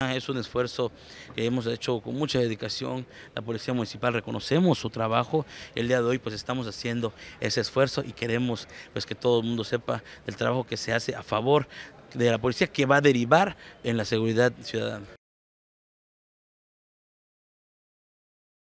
Ah, es un esfuerzo que hemos hecho con mucha dedicación. La Policía Municipal reconocemos su trabajo. El día de hoy pues estamos haciendo ese esfuerzo y queremos pues que todo el mundo sepa del trabajo que se hace a favor de la policía que va a derivar en la seguridad ciudadana.